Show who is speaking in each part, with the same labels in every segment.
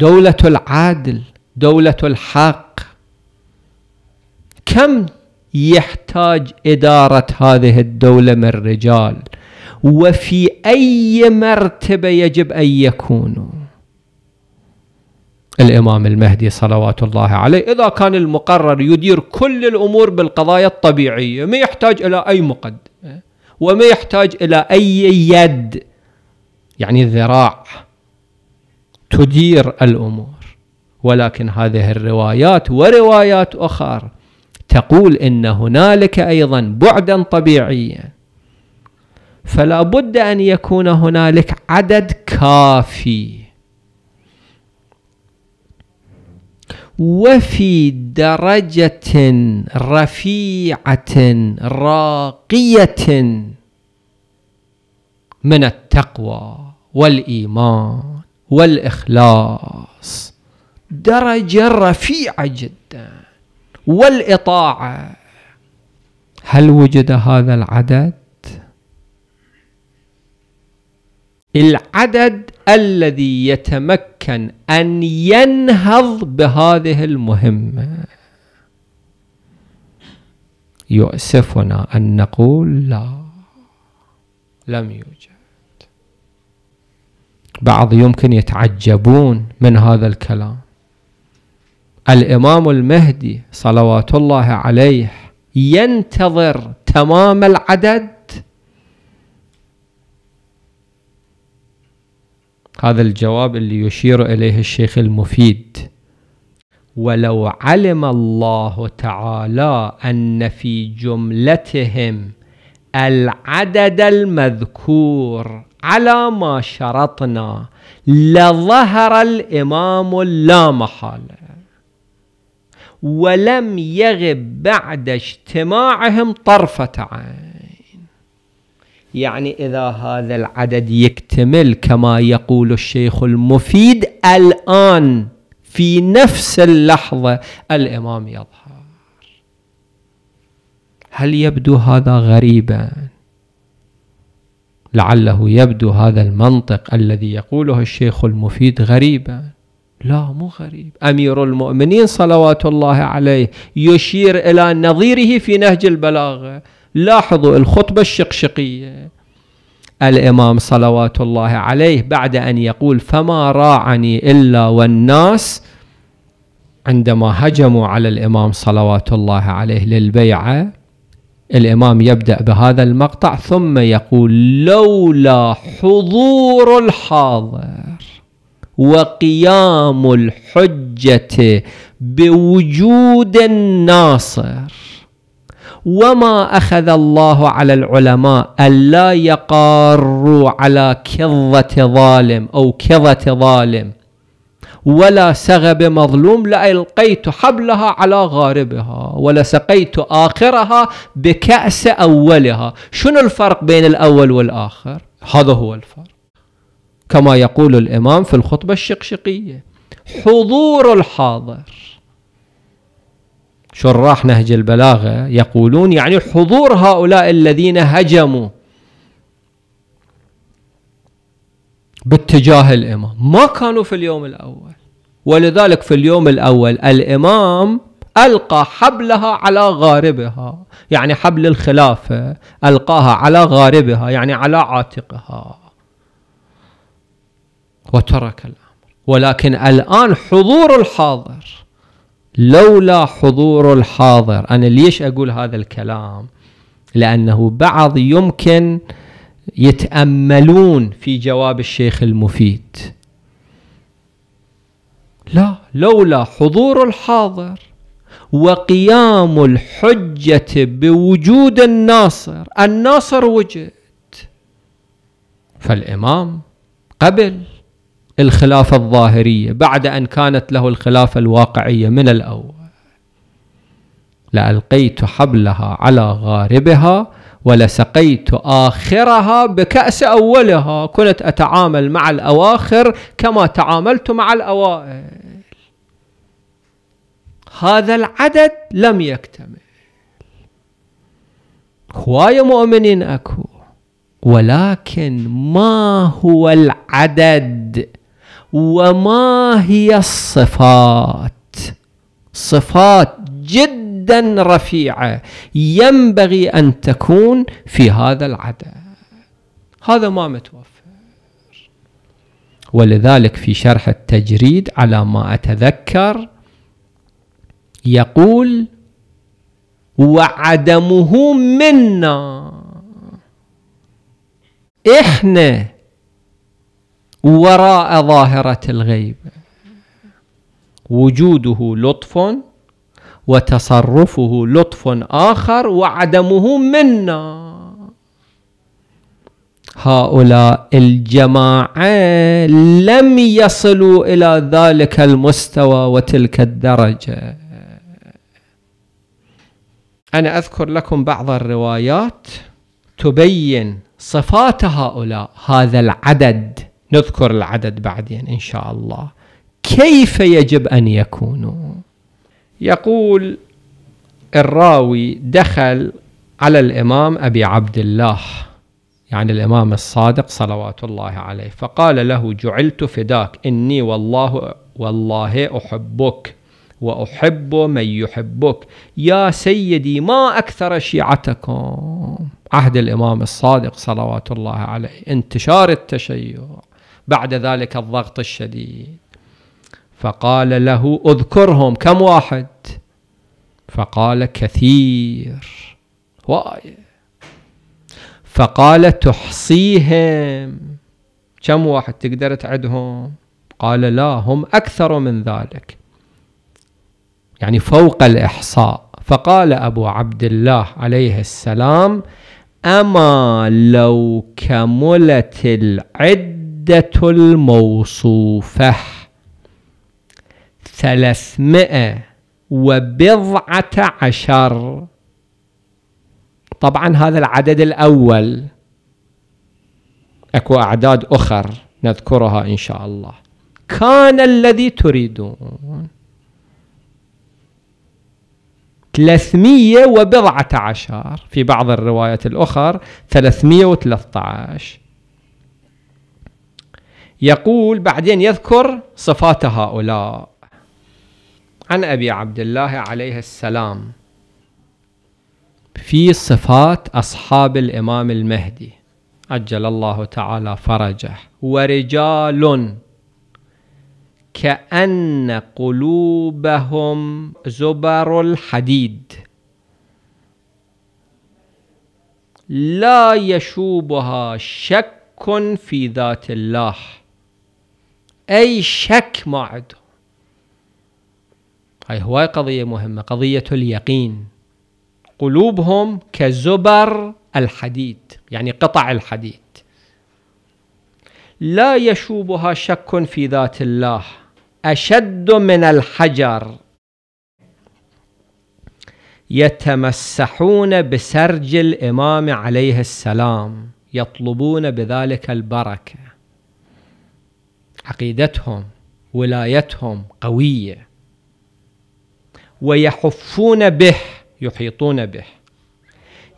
Speaker 1: دولة العادل دولة الحق كم يحتاج إدارة هذه الدولة من رجال وفي أي مرتبة يجب أن يكونوا الإمام المهدي صلوات الله عليه إذا كان المقرر يدير كل الأمور بالقضايا الطبيعية ما يحتاج إلى أي مقدمة وما يحتاج إلى أي يد يعني الذراع تدير الامور ولكن هذه الروايات وروايات اخرى تقول ان هنالك ايضا بعدا طبيعيا فلا بد ان يكون هنالك عدد كافي وفي درجه رفيعه راقيه من التقوى والايمان والإخلاص درجة رفيعة جدا والإطاعة هل وجد هذا العدد؟ العدد الذي يتمكن أن ينهض بهذه المهمة يؤسفنا أن نقول لا لم يوجد بعض يمكن يتعجبون من هذا الكلام الامام المهدي صلوات الله عليه ينتظر تمام العدد هذا الجواب اللي يشير اليه الشيخ المفيد ولو علم الله تعالى ان في جملتهم العدد المذكور على ما شرطنا لظهر الإمام لا محالة ولم يغب بعد اجتماعهم طرفة عين يعني إذا هذا العدد يكتمل كما يقول الشيخ المفيد الآن في نفس اللحظة الإمام يظهر هل يبدو هذا غريباً لعله يبدو هذا المنطق الذي يقوله الشيخ المفيد غريبا لا مو غريب أمير المؤمنين صلوات الله عليه يشير إلى نظيره في نهج البلاغة لاحظوا الخطبة الشقشقية الإمام صلوات الله عليه بعد أن يقول فما راعني إلا والناس عندما هجموا على الإمام صلوات الله عليه للبيعة الإمام يبدأ بهذا المقطع ثم يقول لولا حضور الحاضر وقيام الحجة بوجود الناصر وما أخذ الله على العلماء ألا يقاروا على كظة ظالم أو كظة ظالم ولا سغب مظلوم لألقيت حبلها على غاربها ولسقيت آخرها بكأس أولها شنو الفرق بين الأول والآخر هذا هو الفرق كما يقول الإمام في الخطبة الشقشقية حضور الحاضر شراح نهج البلاغة يقولون يعني حضور هؤلاء الذين هجموا باتجاه الامام ما كانوا في اليوم الاول ولذلك في اليوم الاول الامام القى حبلها على غاربها يعني حبل الخلافه القاها على غاربها يعني على عاتقها وترك الامر ولكن الان حضور الحاضر لولا حضور الحاضر انا ليش اقول هذا الكلام لانه بعض يمكن يتأملون في جواب الشيخ المفيد لا لولا حضور الحاضر وقيام الحجة بوجود الناصر الناصر وجد فالإمام قبل الخلافة الظاهرية بعد أن كانت له الخلافة الواقعية من الأول لألقيت حبلها على غاربها ولسقيت آخرها بكأس أولها كنت أتعامل مع الأواخر كما تعاملت مع الأوائل هذا العدد لم يكتمل هواي مؤمنين أكو ولكن ما هو العدد وما هي الصفات صفات جدا جدا رفيعه ينبغي ان تكون في هذا العدد هذا ما متوفر ولذلك في شرح التجريد على ما اتذكر يقول وعدمه منا احنا وراء ظاهره الغيب وجوده لطف وتصرفه لطف آخر وعدمه منا هؤلاء الجماعة لم يصلوا إلى ذلك المستوى وتلك الدرجة أنا أذكر لكم بعض الروايات تبين صفات هؤلاء هذا العدد نذكر العدد بعدين إن شاء الله كيف يجب أن يكونوا يقول الراوي دخل على الإمام أبي عبد الله يعني الإمام الصادق صلوات الله عليه فقال له جعلت فداك إني والله والله أحبك وأحب من يحبك يا سيدي ما أكثر شيعتكم عهد الإمام الصادق صلوات الله عليه انتشار التشيع بعد ذلك الضغط الشديد فقال له اذكرهم كم واحد فقال كثير واي فقال تحصيهم كم واحد تقدر تعدهم قال لا هم اكثر من ذلك يعني فوق الاحصاء فقال ابو عبد الله عليه السلام اما لو كملت العده الموصوفه ثلاثمائة وبضعة عشر طبعا هذا العدد الأول أكو أعداد أخر نذكرها إن شاء الله كان الذي تريدون ثلاثمية وبضعة عشر في بعض الروايات الأخر ثلاثمية وثلاثة عشر يقول بعدين يذكر صفات هؤلاء عن أبي عبد الله عليه السلام في صفات أصحاب الإمام المهدي عجل الله تعالى فرجه ورجال كأن قلوبهم زبر الحديد لا يشوبها شك في ذات الله أي شك ما عندهم هاي هواي قضية مهمة قضية اليقين قلوبهم كزبر الحديد يعني قطع الحديد لا يشوبها شك في ذات الله أشد من الحجر يتمسحون بسرج الإمام عليه السلام يطلبون بذلك البركة عقيدتهم ولايتهم قوية ويحفون به يحيطون به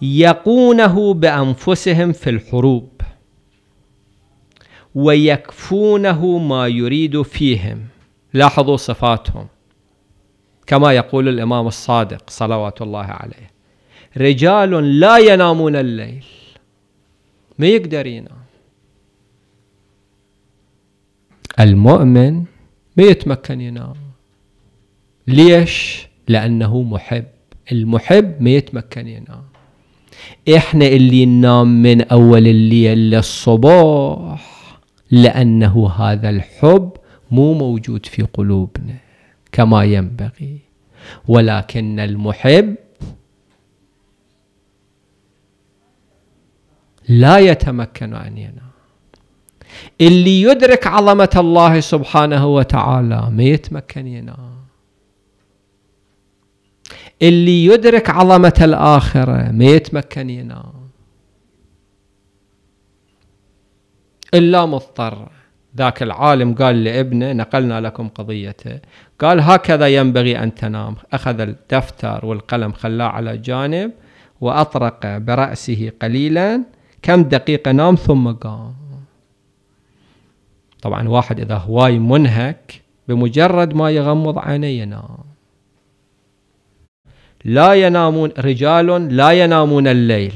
Speaker 1: يقونه بانفسهم في الحروب ويكفونه ما يريد فيهم لاحظوا صفاتهم كما يقول الامام الصادق صلوات الله عليه رجال لا ينامون الليل ما يقدر ينام المؤمن ما يتمكن ينام ليش لأنه محب المحب ما يتمكن ينام إحنا اللي ننام من أول الليل للصباح لأنه هذا الحب مو موجود في قلوبنا كما ينبغي ولكن المحب لا يتمكن أن ينام اللي يدرك عظمة الله سبحانه وتعالى ما يتمكن ينام اللي يدرك عظمة الآخرة ما يتمكن ينام إلا مضطر ذاك العالم قال لابنه نقلنا لكم قضيته قال هكذا ينبغي أن تنام أخذ الدفتر والقلم خلاه على جانب وأطرق برأسه قليلا كم دقيقة نام ثم قام طبعا واحد إذا هواي منهك بمجرد ما يغمض عينيه ينام لا ينامون رجال لا ينامون الليل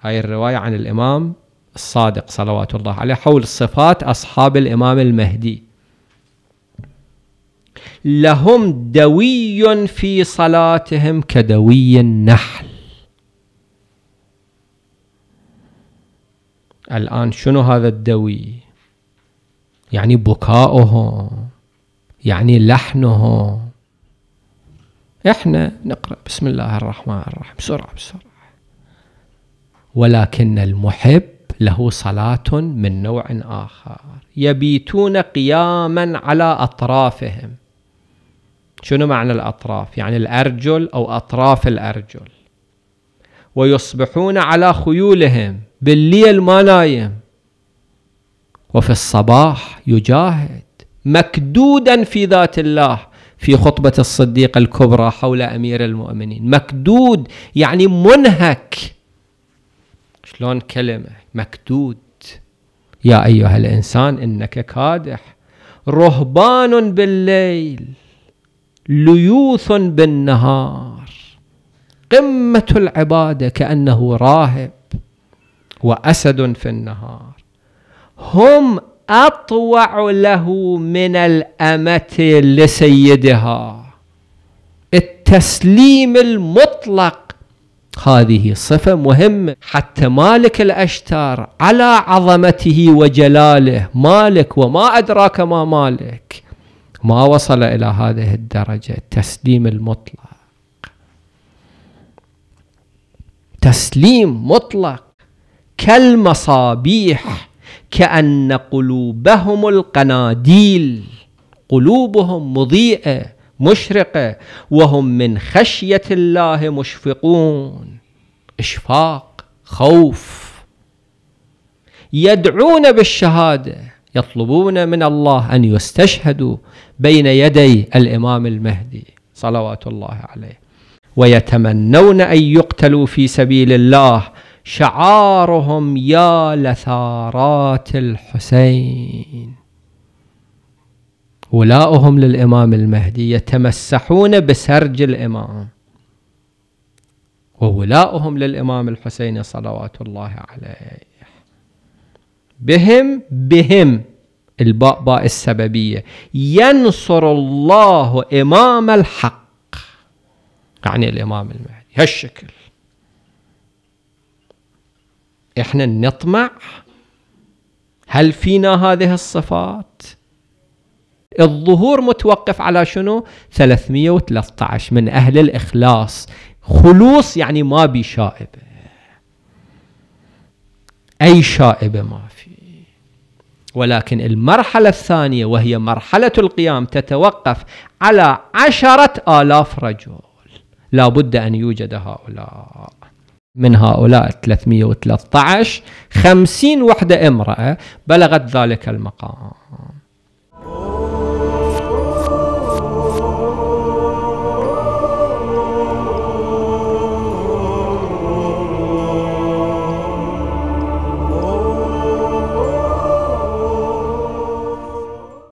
Speaker 1: هاي الرواية عن الإمام الصادق صلوات الله عليه حول صفات أصحاب الإمام المهدي لهم دوي في صلاتهم كدوي النحل الآن شنو هذا الدوي يعني بكاؤهم يعني لحنهم احنا نقرا بسم الله الرحمن الرحيم بسرعه بسرعه ولكن المحب له صلاه من نوع اخر يبيتون قياما على اطرافهم شنو معنى الاطراف يعني الارجل او اطراف الارجل ويصبحون على خيولهم بالليل ما نايم وفي الصباح يجاهد مكدودا في ذات الله في خطبة الصديق الكبرى حول أمير المؤمنين مكدود يعني منهك شلون كلمة مكدود يا أيها الإنسان إنك كادح رهبان بالليل ليوث بالنهار قمة العبادة كأنه راهب وأسد في النهار هم أطوع له من الأمة لسيدها التسليم المطلق هذه صفة مهمة حتى مالك الأشتار على عظمته وجلاله مالك وما أدراك ما مالك ما وصل إلى هذه الدرجة التسليم المطلق تسليم مطلق كالمصابيح كأن قلوبهم القناديل قلوبهم مضيئة مشرقة وهم من خشية الله مشفقون إشفاق خوف يدعون بالشهادة يطلبون من الله أن يستشهدوا بين يدي الإمام المهدي صلوات الله عليه ويتمنون أن يقتلوا في سبيل الله شعارهم يا لثارات الحسين ولاؤهم للإمام المهدي يتمسحون بسرج الإمام وولاؤهم للإمام الحسين صلوات الله عليه بهم بهم الباء باء السببية ينصر الله إمام الحق يعني الإمام المهدي هالشكل احنا نطمع هل فينا هذه الصفات الظهور متوقف على شنو 313 من أهل الإخلاص خلوص يعني ما بي شائبة أي شائبة ما في ولكن المرحلة الثانية وهي مرحلة القيام تتوقف على عشرة آلاف رجل لا بد أن يوجد هؤلاء من هؤلاء 313 50 وحدة امرأة بلغت ذلك المقام